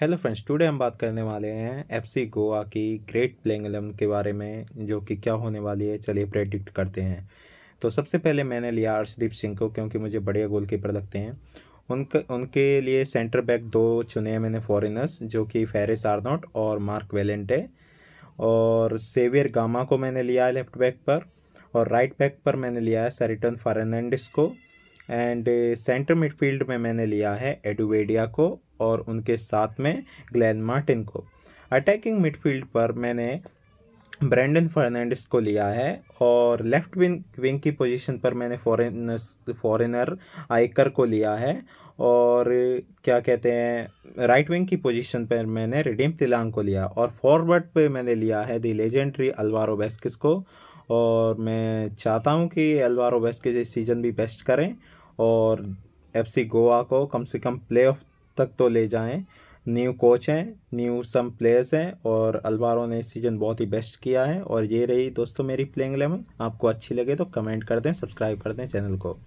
hello friends today हम बात करने वाले हैं एफसी गोवा की ग्रेट प्लेइंग एलेवन के बारे में जो कि क्या होने वाली है चलिए प्रेडिक्ट करते हैं तो सबसे पहले मैंने लिया अर्शदीप सिंह को क्योंकि मुझे बढ़िया गोल कीपर लगते हैं उनके उनके लिए सेंटर बैक दो चुने हैं मैंने फॉरेनर्स जो कि फेरिस आर्नोट और मार्क वेलेंटे और सेवियर गामा को मैंने लिया है लेफ्ट बैक पर और राइट बैक पर मैंने लिया है सरिटन फर्नांडिस को एंड सेंटर मिडफील्ड में मैंने लिया है एडुवेडिया को और उनके साथ में ग्लैन मार्टिन को अटैकिंग मिडफील्ड पर मैंने ब्रेंडन फर्नांडिस को लिया है और लेफ्ट विंग विंग की पोजीशन पर मैंने फॉरेन फॉरेनर आयकर को लिया है और uh, क्या कहते हैं राइट विंग की पोजीशन पर मैंने रिडीम तिलांग को लिया और फॉरवर्ड पे मैंने लिया है द लेजेंडरी अलवारो बेस्किस को और मैं चाहता हूँ कि एलवारो वेस्ट के सीज़न भी बेस्ट करें और एफसी गोवा को कम से कम प्ले तक तो ले जाएं न्यू कोच हैं न्यू सम प्लेयर्स हैं और अलवारो ने इस सीज़न बहुत ही बेस्ट किया है और ये रही दोस्तों मेरी प्लेइंग एलेवन आपको अच्छी लगे तो कमेंट कर दें सब्सक्राइब कर दें चैनल को